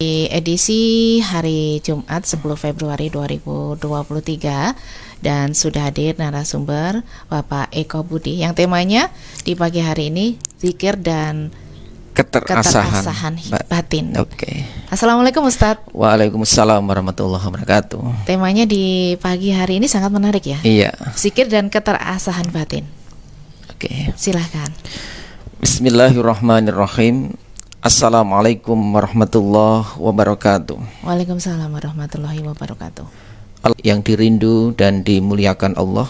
Di edisi hari Jumat 10 Februari 2023 dan sudah hadir narasumber Bapak Eko Budi yang temanya di pagi hari ini zikir dan keterasahan, keterasahan batin. Oke. Okay. Assalamualaikum Ustaz. Waalaikumsalam warahmatullahi wabarakatuh. Temanya di pagi hari ini sangat menarik ya. Iya. Sikir dan keterasahan batin. Oke. Okay. Silahkan. Bismillahirrahmanirrahim. Assalamualaikum warahmatullahi wabarakatuh. Waalaikumsalam warahmatullahi wabarakatuh. Yang dirindu dan dimuliakan Allah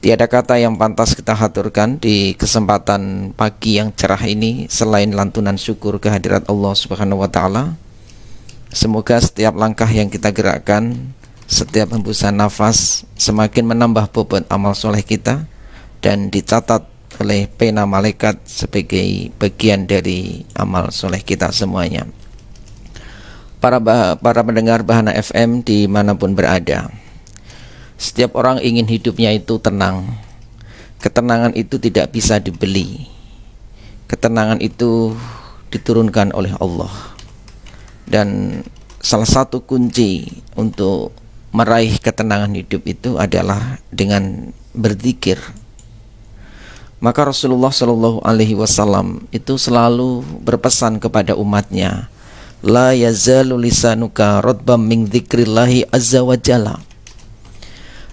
Tiada kata yang pantas kita haturkan di kesempatan pagi yang cerah ini selain lantunan syukur kehadirat Allah Subhanahu wa taala. Semoga setiap langkah yang kita gerakkan, setiap hembusan nafas semakin menambah bobot amal soleh kita dan dicatat oleh pena malaikat sebagai bagian dari amal soleh kita semuanya. Para para pendengar Bahana FM dimanapun berada. Setiap orang ingin hidupnya itu tenang. Ketenangan itu tidak bisa dibeli. Ketenangan itu diturunkan oleh Allah. Dan salah satu kunci untuk meraih ketenangan hidup itu adalah dengan berzikir. Maka Rasulullah Shallallahu Alaihi Wasallam itu selalu berpesan kepada umatnya, la yazalu lisanuka rodbam min dzikrillahi azza wajalla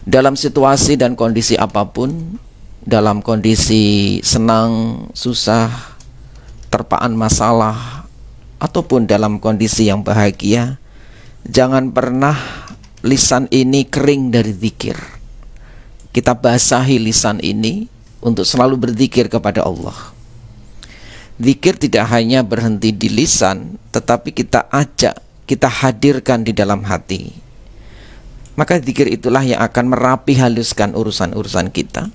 dalam situasi dan kondisi apapun, dalam kondisi senang, susah, terpaan masalah, ataupun dalam kondisi yang bahagia, jangan pernah lisan ini kering dari zikir. Kita basahi lisan ini untuk selalu berzikir kepada Allah. Zikir tidak hanya berhenti di lisan, tetapi kita ajak, kita hadirkan di dalam hati maka zikir itulah yang akan merapi haluskan urusan-urusan kita.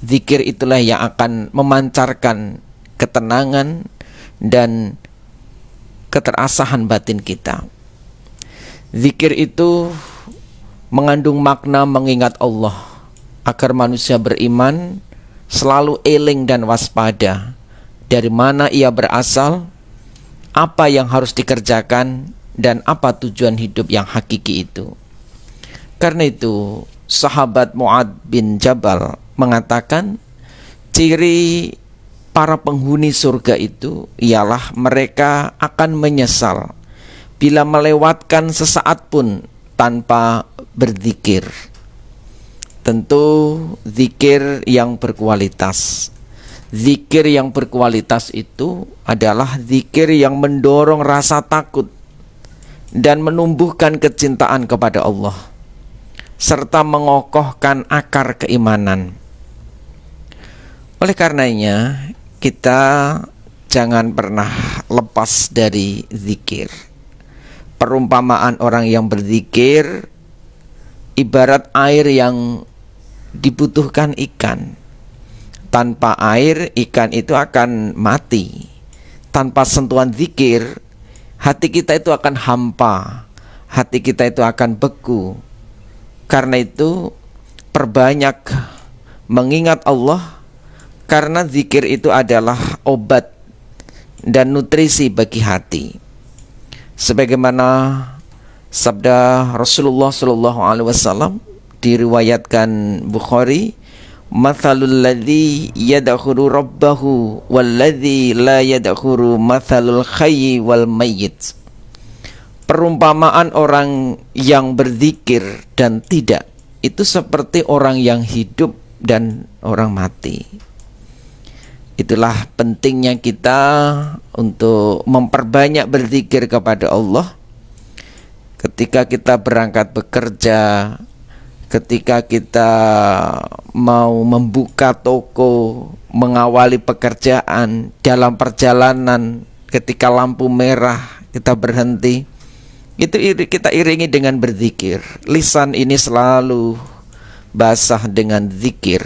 Zikir itulah yang akan memancarkan ketenangan dan keterasahan batin kita. Zikir itu mengandung makna mengingat Allah agar manusia beriman selalu eling dan waspada dari mana ia berasal, apa yang harus dikerjakan dan apa tujuan hidup yang hakiki itu. Karena itu sahabat Mu'ad bin Jabal mengatakan ciri para penghuni surga itu ialah mereka akan menyesal bila melewatkan sesaat pun tanpa berzikir. Tentu zikir yang berkualitas. Zikir yang berkualitas itu adalah zikir yang mendorong rasa takut dan menumbuhkan kecintaan kepada Allah serta mengokohkan akar keimanan. Oleh karenanya, kita jangan pernah lepas dari zikir. Perumpamaan orang yang berzikir ibarat air yang dibutuhkan ikan. Tanpa air, ikan itu akan mati. Tanpa sentuhan zikir, hati kita itu akan hampa, hati kita itu akan beku, karena itu perbanyak mengingat Allah karena zikir itu adalah obat dan nutrisi bagi hati. Sebagaimana sabda Rasulullah Sallallahu alaihi wasallam diriwayatkan Bukhari Mathalul ladzi yadkhuru rabbahu wal ladzi la yadkhuru mathalul khayyi wal mayyit perumpamaan orang yang berzikir dan tidak itu seperti orang yang hidup dan orang mati. Itulah pentingnya kita untuk memperbanyak berzikir kepada Allah. Ketika kita berangkat bekerja, ketika kita mau membuka toko, mengawali pekerjaan, dalam perjalanan, ketika lampu merah kita berhenti itu kita iringi dengan berzikir. Lisan ini selalu basah dengan zikir.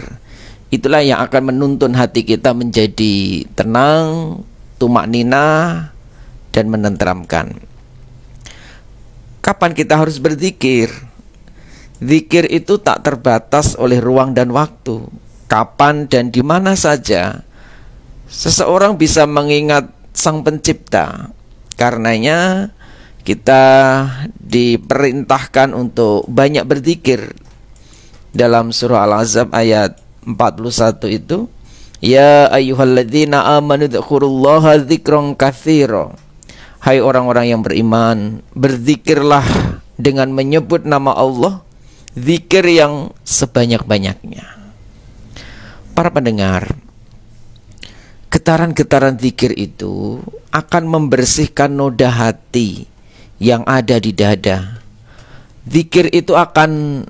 Itulah yang akan menuntun hati kita menjadi tenang, tumak nina, dan menenteramkan. Kapan kita harus berzikir? Zikir itu tak terbatas oleh ruang dan waktu. Kapan dan di mana saja seseorang bisa mengingat Sang Pencipta. Karenanya, kita diperintahkan untuk banyak berzikir dalam surah Al-Azab ayat 41 itu ya ayyuhalladzina amanu dzkurullaha dzikran katsira hai orang-orang yang beriman berzikirlah dengan menyebut nama Allah zikir yang sebanyak-banyaknya para pendengar getaran-getaran zikir itu akan membersihkan noda hati yang ada di dada. Zikir itu akan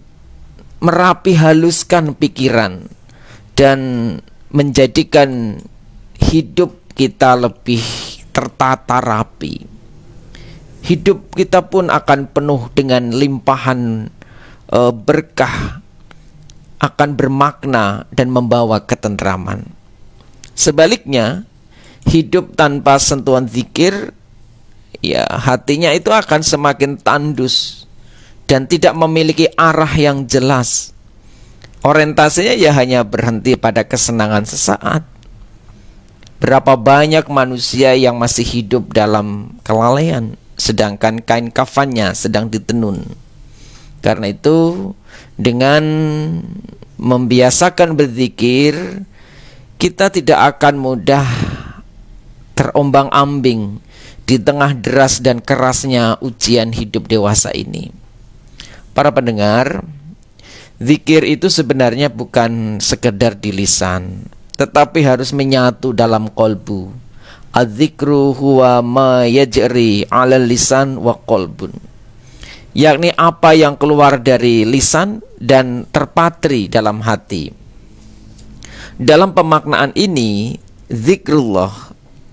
merapi haluskan pikiran dan menjadikan hidup kita lebih tertata rapi. Hidup kita pun akan penuh dengan limpahan e, berkah, akan bermakna dan membawa ketentraman. Sebaliknya, hidup tanpa sentuhan zikir ya hatinya itu akan semakin tandus dan tidak memiliki arah yang jelas. Orientasinya ya hanya berhenti pada kesenangan sesaat. Berapa banyak manusia yang masih hidup dalam kelalaian, sedangkan kain kafannya sedang ditenun. Karena itu, dengan membiasakan berzikir, kita tidak akan mudah terombang-ambing di tengah deras dan kerasnya ujian hidup dewasa ini. Para pendengar, zikir itu sebenarnya bukan sekedar di lisan, tetapi harus menyatu dalam kolbu. Adzikru huwa ma yajri ala lisan wa kolbun. Yakni apa yang keluar dari lisan dan terpatri dalam hati. Dalam pemaknaan ini, zikrullah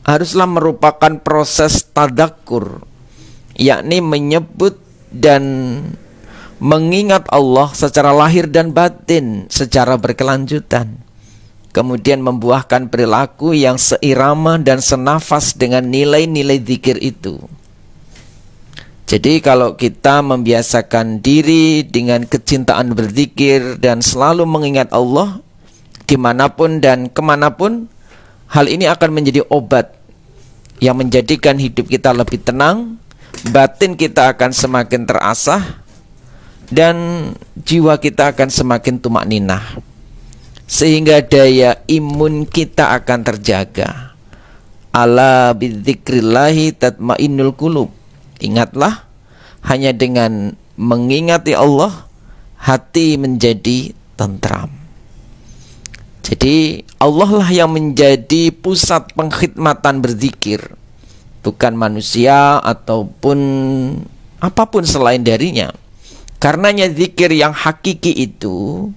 haruslah merupakan proses tadakur yakni menyebut dan mengingat Allah secara lahir dan batin secara berkelanjutan kemudian membuahkan perilaku yang seirama dan senafas dengan nilai-nilai zikir itu. Jadi kalau kita membiasakan diri dengan kecintaan berzikir dan selalu mengingat Allah dimanapun dan kemanapun Hal ini akan menjadi obat yang menjadikan hidup kita lebih tenang, batin kita akan semakin terasah, dan jiwa kita akan semakin tumak ninah. Sehingga daya imun kita akan terjaga. Ala bidzikrillahi tatmainnul qulub. Ingatlah, hanya dengan mengingati Allah, hati menjadi tentram. Jadi Allah lah yang menjadi pusat pengkhidmatan berzikir Bukan manusia ataupun apapun selain darinya Karenanya zikir yang hakiki itu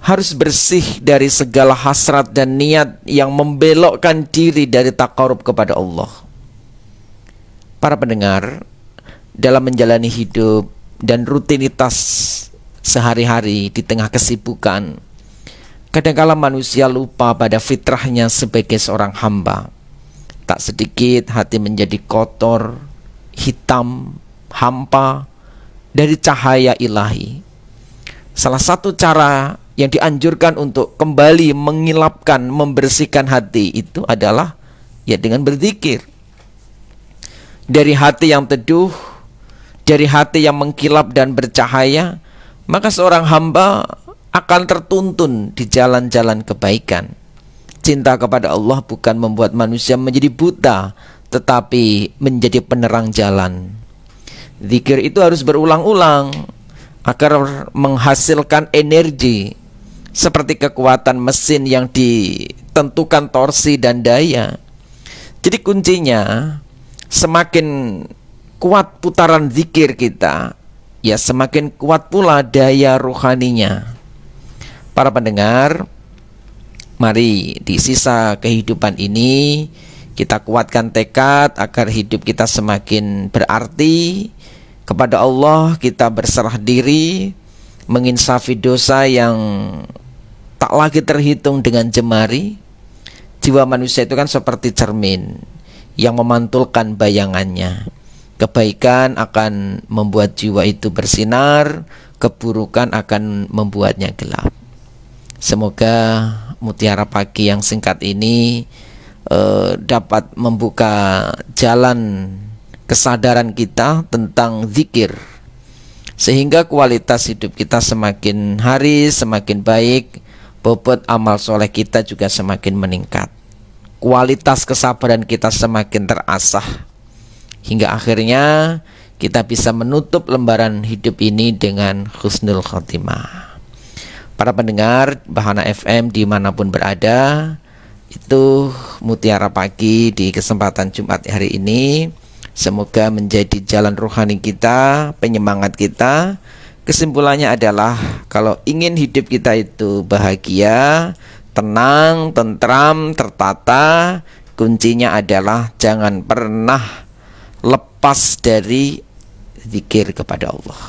harus bersih dari segala hasrat dan niat yang membelokkan diri dari takarub kepada Allah. Para pendengar, dalam menjalani hidup dan rutinitas sehari-hari di tengah kesibukan, Kadangkala manusia lupa pada fitrahnya sebagai seorang hamba. Tak sedikit hati menjadi kotor, hitam, hampa dari cahaya ilahi. Salah satu cara yang dianjurkan untuk kembali mengilapkan, membersihkan hati itu adalah ya dengan berzikir. Dari hati yang teduh, dari hati yang mengkilap dan bercahaya, maka seorang hamba akan tertuntun di jalan-jalan kebaikan. Cinta kepada Allah bukan membuat manusia menjadi buta, tetapi menjadi penerang jalan. Zikir itu harus berulang-ulang agar menghasilkan energi seperti kekuatan mesin yang ditentukan torsi dan daya. Jadi kuncinya semakin kuat putaran zikir kita, ya semakin kuat pula daya rohaninya. Para pendengar, mari di sisa kehidupan ini kita kuatkan tekad agar hidup kita semakin berarti kepada Allah kita berserah diri menginsafi dosa yang tak lagi terhitung dengan jemari jiwa manusia itu kan seperti cermin yang memantulkan bayangannya kebaikan akan membuat jiwa itu bersinar keburukan akan membuatnya gelap Semoga mutiara pagi yang singkat ini eh, dapat membuka jalan kesadaran kita tentang zikir sehingga kualitas hidup kita semakin hari semakin baik bobot amal soleh kita juga semakin meningkat kualitas kesabaran kita semakin terasah hingga akhirnya kita bisa menutup lembaran hidup ini dengan husnul khotimah para pendengar Bahana FM dimanapun berada itu mutiara pagi di kesempatan Jumat hari ini semoga menjadi jalan rohani kita penyemangat kita kesimpulannya adalah kalau ingin hidup kita itu bahagia tenang tentram tertata kuncinya adalah jangan pernah lepas dari zikir kepada Allah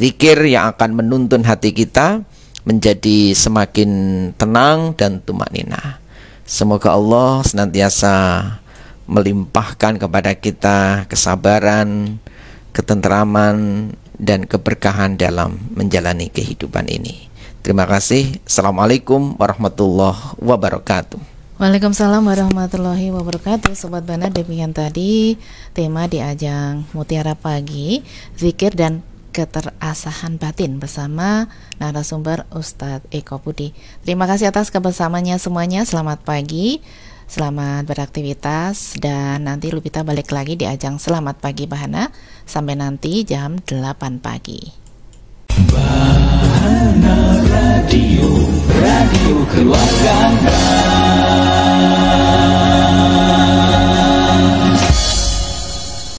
zikir yang akan menuntun hati kita menjadi semakin tenang dan tumak nina. Semoga Allah senantiasa melimpahkan kepada kita kesabaran, ketenteraman dan keberkahan dalam menjalani kehidupan ini. Terima kasih. Assalamualaikum warahmatullahi wabarakatuh. Waalaikumsalam warahmatullahi wabarakatuh Sobat Bana demikian tadi tema di ajang Mutiara Pagi Zikir dan keterasahan batin bersama narasumber Ustadz Eko Budi. Terima kasih atas kebersamaannya semuanya. Selamat pagi, selamat beraktivitas dan nanti Lupita balik lagi di ajang Selamat Pagi Bahana sampai nanti jam 8 pagi. Bahana Radio, Radio Keluarga.